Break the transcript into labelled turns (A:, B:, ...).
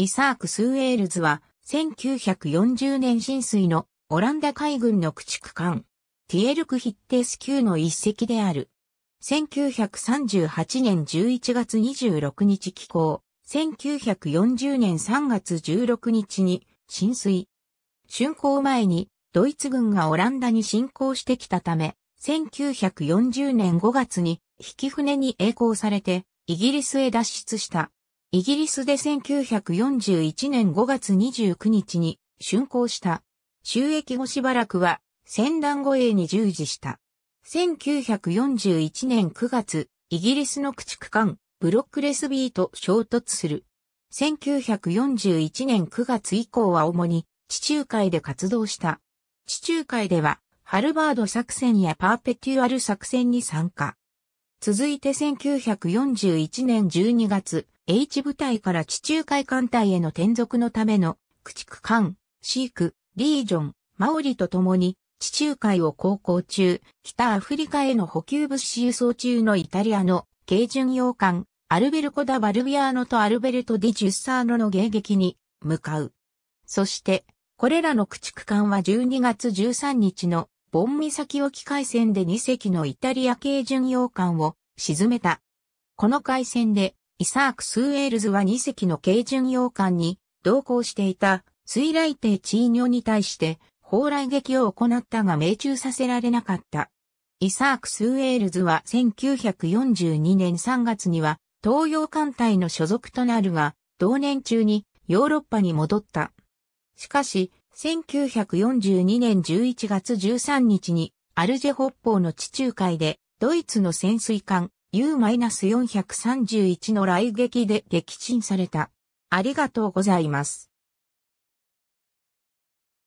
A: イサーク・スウェールズは、1940年浸水のオランダ海軍の駆逐艦、ティエルク・ヒッテース級の一隻である。1938年11月26日寄港、1940年3月16日に浸水。竣工前にドイツ軍がオランダに侵攻してきたため、1940年5月に引き船に栄光されてイギリスへ脱出した。イギリスで1941年5月29日に竣工した。収益後しばらくは戦団護衛に従事した。1941年9月、イギリスの駆逐艦ブロックレスビーと衝突する。1941年9月以降は主に地中海で活動した。地中海ではハルバード作戦やパーペテュアル作戦に参加。続いて1941年12月、H 部隊から地中海艦隊への転属のための駆逐艦、シーク、リージョン、マオリと共に地中海を航行中、北アフリカへの補給物資輸送中のイタリアの軽巡洋艦、アルベルコ・ダ・バルビアーノとアルベルト・ディ・ジュッサーノの迎撃に向かう。そして、これらの駆逐艦は12月13日のボン岬沖海戦で2隻のイタリア軽巡洋艦を沈めた。この海戦でイサーク・スウェールズは2隻の軽巡洋艦に同行していた水雷艇チーニョに対して砲雷撃を行ったが命中させられなかった。イサーク・スウェールズは1942年3月には東洋艦隊の所属となるが、同年中にヨーロッパに戻った。しかし、1942年11月13日にアルジェ北方の地中海でドイツの潜水艦 U-431 の雷撃で撃沈された。ありがとう
B: ございます。